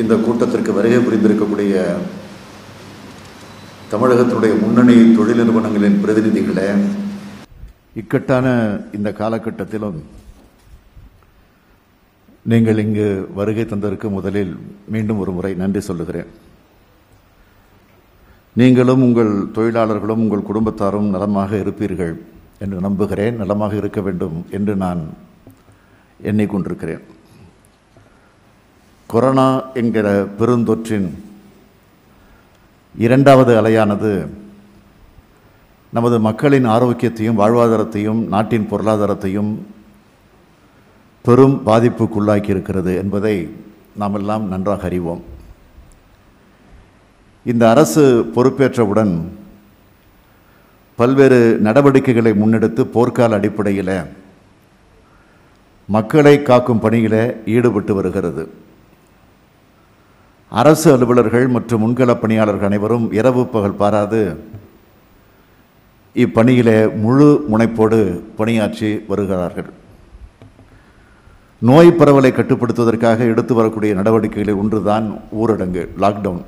இந்த கூட்டத்திற்கு வருகை புரிந்திருக்கக்கூடிய தமிழகத்தினுடைய முன்னணி தொழில் நிறுவனங்களின் பிரதிநிதிகளே இக்கட்டான இந்த காலகட்டத்திலும் நீங்கள் இங்கு வருகை தந்ததற்கு முதலில் மீண்டும் ஒரு முறை நன்றி சொல்லுகிறேன் நீங்களும் உங்கள் தொழிலாளர்களும் உங்கள் குடும்பத்தாரும் நலமாக இருப்பீர்கள் என்று நம்புகிறேன் நலமாக இருக்க வேண்டும் என்று நான் எண்ணிக்கொண்டிருக்கிறேன் கொரோனா என்கிற பெருந்தொற்றின் இரண்டாவது அலையானது நமது மக்களின் ஆரோக்கியத்தையும் வாழ்வாதாரத்தையும் நாட்டின் பொருளாதாரத்தையும் பெரும் பாதிப்புக்குள்ளாக்கி இருக்கிறது என்பதை நாம் எல்லாம் நன்றாக அறிவோம் இந்த அரசு பொறுப்பேற்றவுடன் பல்வேறு நடவடிக்கைகளை முன்னெடுத்து போர்க்கால அடிப்படையில் மக்களை காக்கும் பணியில் ஈடுபட்டு வருகிறது அரசு அலுவலர்கள் மற்றும் முன்களப் பணியாளர்கள் அனைவரும் இரவு பகல் பாராது இப்பணியிலே முழு முனைப்போடு பணியாற்றி வருகிறார்கள் நோய் பரவலை கட்டுப்படுத்துவதற்காக எடுத்து வரக்கூடிய நடவடிக்கைகளில் ஒன்றுதான் ஊரடங்கு லாக்டவுன்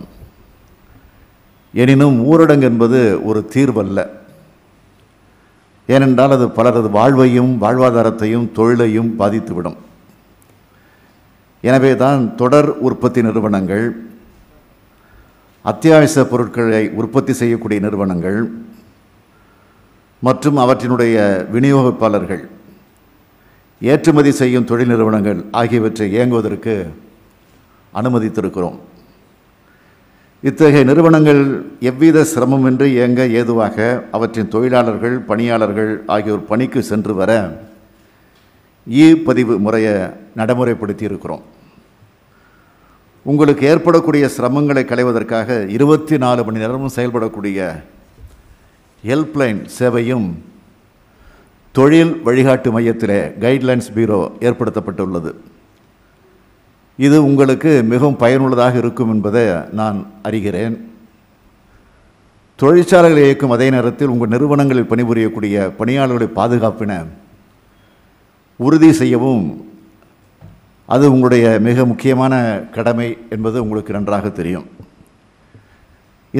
எனினும் ஊரடங்கு என்பது ஒரு தீர்வல்ல ஏனென்றால் அது பலரது வாழ்வையும் வாழ்வாதாரத்தையும் தொழிலையும் பாதித்துவிடும் எனவே தான் தொடர் உற்பத்தி நிறுவனங்கள் அத்தியாவசிய பொருட்களை உற்பத்தி செய்யக்கூடிய நிறுவனங்கள் மற்றும் அவற்றினுடைய விநியோகிப்பாளர்கள் ஏற்றுமதி செய்யும் தொழில் நிறுவனங்கள் ஆகியவற்றை இயங்குவதற்கு அனுமதித்திருக்கிறோம் இத்தகைய நிறுவனங்கள் எவ்வித சிரமமின்றி இயங்க ஏதுவாக அவற்றின் தொழிலாளர்கள் பணியாளர்கள் ஆகியோர் பணிக்கு சென்று வர இ பதிவு முறையை நடைமுறைப்படுத்தி இருக்கிறோம் உங்களுக்கு ஏற்படக்கூடிய சிரமங்களை களைவதற்காக இருபத்தி நாலு மணி நேரமும் செயல்படக்கூடிய ஹெல்ப்லைன் சேவையும் தொழில் வழிகாட்டு மையத்தில் கைட்லைன்ஸ் பீரோ ஏற்படுத்தப்பட்டுள்ளது இது உங்களுக்கு மிகவும் பயனுள்ளதாக இருக்கும் என்பதை நான் அறிகிறேன் தொழிற்சாலைகளை இயக்கும் அதே நேரத்தில் உங்கள் நிறுவனங்களில் பணிபுரியக்கூடிய பணியாளர்களை பாதுகாப்பின உறுதி செய்யவும் அது உங்களுடைய மிக முக்கியமான கடமை என்பது உங்களுக்கு நன்றாக தெரியும்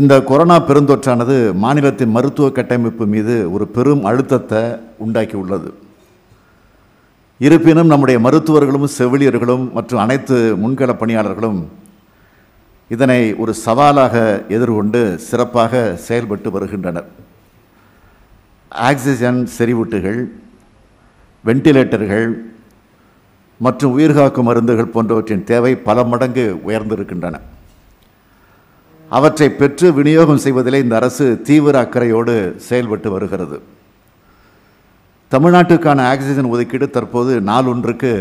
இந்த கொரோனா பெருந்தொற்றானது மாநிலத்தின் மருத்துவ கட்டமைப்பு மீது ஒரு பெரும் அழுத்தத்தை உண்டாக்கி உள்ளது இருப்பினும் நம்முடைய மருத்துவர்களும் செவிலியர்களும் மற்றும் அனைத்து முன்கள பணியாளர்களும் இதனை ஒரு சவாலாக எதிர்கொண்டு சிறப்பாக செயல்பட்டு வருகின்றனர் ஆக்சிஜன் செறிவூட்டுகள் வெண்டிலேட்டர்கள் மற்றும் உயிர்காக்கும் மருந்துகள் போன்றவற்றின் தேவை பல மடங்கு உயர்ந்திருக்கின்றன அவற்றை பெற்று விநியோகம் செய்வதிலே இந்த அரசு தீவிர அக்கறையோடு செயல்பட்டு வருகிறது தமிழ்நாட்டுக்கான ஆக்சிஜன் ஒதுக்கீடு தற்போது நாள் ஒன்றுக்கு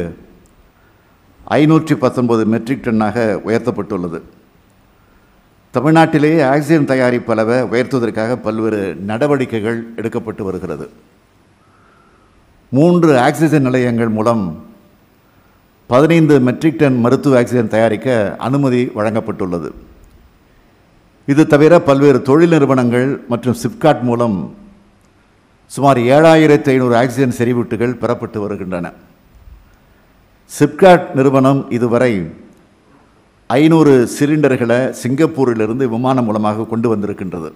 ஐநூற்றி பத்தொன்பது மெட்ரிக் டன்னாக உயர்த்தப்பட்டுள்ளது தமிழ்நாட்டிலேயே ஆக்சிஜன் தயாரிப்பு அளவை உயர்த்துவதற்காக பல்வேறு நடவடிக்கைகள் எடுக்கப்பட்டு வருகிறது மூன்று ஆக்சிஜன் நிலையங்கள் மூலம் பதினைந்து மெட்ரிக் டன் மருத்துவ ஆக்சிஜன் தயாரிக்க அனுமதி வழங்கப்பட்டுள்ளது இது தவிர பல்வேறு தொழில் நிறுவனங்கள் மற்றும் சிப்காட் மூலம் சுமார் ஏழாயிரத்தி ஐநூறு ஆக்சிஜன் செறிவூட்டுகள் பெறப்பட்டு வருகின்றன சிப்காட் நிறுவனம் இதுவரை ஐநூறு சிலிண்டர்களை சிங்கப்பூரிலிருந்து விமானம் மூலமாக கொண்டு வந்திருக்கின்றது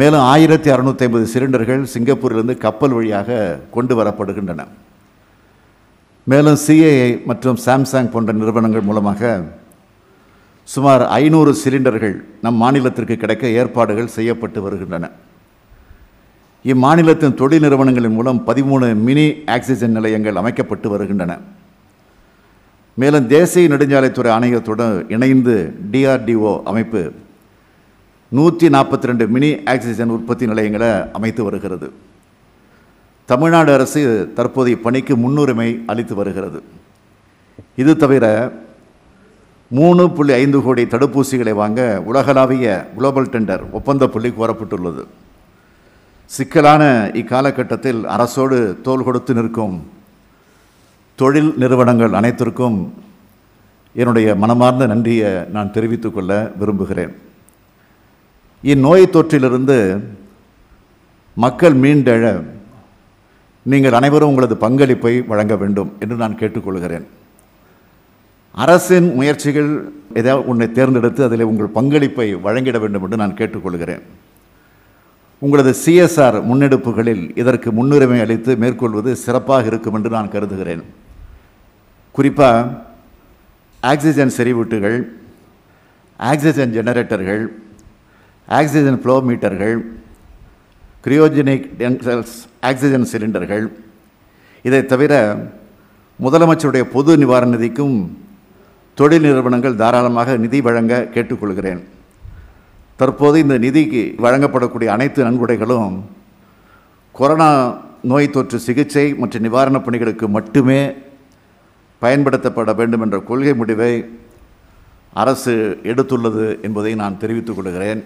மேலும் ஆயிரத்தி அறுநூற்றி ஐம்பது சிலிண்டர்கள் சிங்கப்பூரிலிருந்து கப்பல் வழியாக கொண்டு வரப்படுகின்றன மேலும் சிஏஐ மற்றும் சாம்சங் போன்ற நிறுவனங்கள் மூலமாக சுமார் ஐநூறு சிலிண்டர்கள் நம் மாநிலத்திற்கு கிடைக்க ஏற்பாடுகள் செய்யப்பட்டு வருகின்றன இம்மாநிலத்தின் தொழில் நிறுவனங்களின் மூலம் பதிமூணு மினி ஆக்சிஜன் நிலையங்கள் அமைக்கப்பட்டு வருகின்றன மேலும் தேசிய நெடுஞ்சாலைத்துறை ஆணையத்துடன் இணைந்து டிஆர்டிஓ அமைப்பு நூற்றி நாற்பத்தி ரெண்டு மினி ஆக்சிஜன் உற்பத்தி நிலையங்களை அமைத்து வருகிறது தமிழ்நாடு அரசு தற்போதைய பணிக்கு முன்னுரிமை அளித்து வருகிறது இது தவிர மூணு புள்ளி ஐந்து கோடி தடுப்பூசிகளை வாங்க உலகளாவிய குளோபல் டெண்டர் ஒப்பந்த புள்ளி கோரப்பட்டுள்ளது சிக்கலான இக்காலகட்டத்தில் அரசோடு தோல் கொடுத்து நிற்கும் தொழில் நிறுவனங்கள் அனைத்திற்கும் என்னுடைய மனமார்ந்த நன்றியை நான் தெரிவித்துக்கொள்ள விரும்புகிறேன் இந்நோய் தொற்றிலிருந்து மக்கள் மீண்டெழ நீங்கள் அனைவரும் உங்களது பங்களிப்பை வழங்க வேண்டும் என்று நான் கேட்டுக்கொள்கிறேன் அரசின் முயற்சிகள் ஏதாவது உன்னை தேர்ந்தெடுத்து அதில் உங்கள் பங்களிப்பை வழங்கிட வேண்டும் என்று நான் கேட்டுக்கொள்கிறேன் உங்களது சிஎஸ்ஆர் முன்னெடுப்புகளில் இதற்கு முன்னுரிமை அளித்து மேற்கொள்வது சிறப்பாக இருக்கும் என்று நான் கருதுகிறேன் குறிப்பாக ஆக்சிஜன் செறிவூட்டுகள் ஆக்சிஜன் ஜெனரேட்டர்கள் ஆக்சிஜன் ஃப்ளோ மீட்டர்கள் கிரியோஜெனிக் டென்சல்ஸ் ஆக்சிஜன் சிலிண்டர்கள் இதை தவிர முதலமைச்சருடைய பொது நிவாரண நிதிக்கும் தொழில் நிறுவனங்கள் தாராளமாக நிதி வழங்க கேட்டுக்கொள்கிறேன் தற்போது இந்த நிதிக்கு வழங்கப்படக்கூடிய அனைத்து நன்கொடைகளும் கொரோனா நோய் தொற்று சிகிச்சை மற்றும் நிவாரணப் பணிகளுக்கு மட்டுமே பயன்படுத்தப்பட வேண்டும் என்ற கொள்கை முடிவை அரசு எடுத்துள்ளது என்பதை நான் தெரிவித்துக் கொள்கிறேன்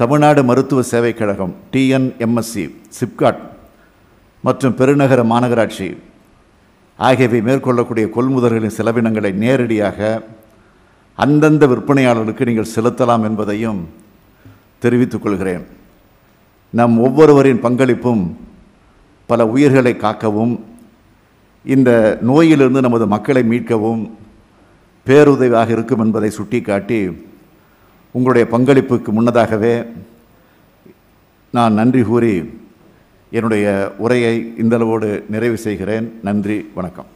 தமிழ்நாடு மருத்துவ சேவை கழகம் டிஎன்எம்எஸ்சி சிப்காட் மற்றும் பெருநகர மாநகராட்சி ஆகியவை மேற்கொள்ளக்கூடிய கொள்முதல்களின் செலவினங்களை நேரடியாக அந்தந்த விற்பனையாளர்களுக்கு நீங்கள் செலுத்தலாம் என்பதையும் தெரிவித்துக் கொள்கிறேன் நம் ஒவ்வொருவரின் பங்களிப்பும் பல உயிர்களை காக்கவும் இந்த நோயிலிருந்து நமது மக்களை மீட்கவும் பேருதவியாக இருக்கும் என்பதை சுட்டிக்காட்டி உங்களுடைய பங்களிப்புக்கு முன்னதாகவே நான் நன்றி கூறி என்னுடைய உரையை இந்தளவோடு நிறைவு செய்கிறேன் நன்றி வணக்கம்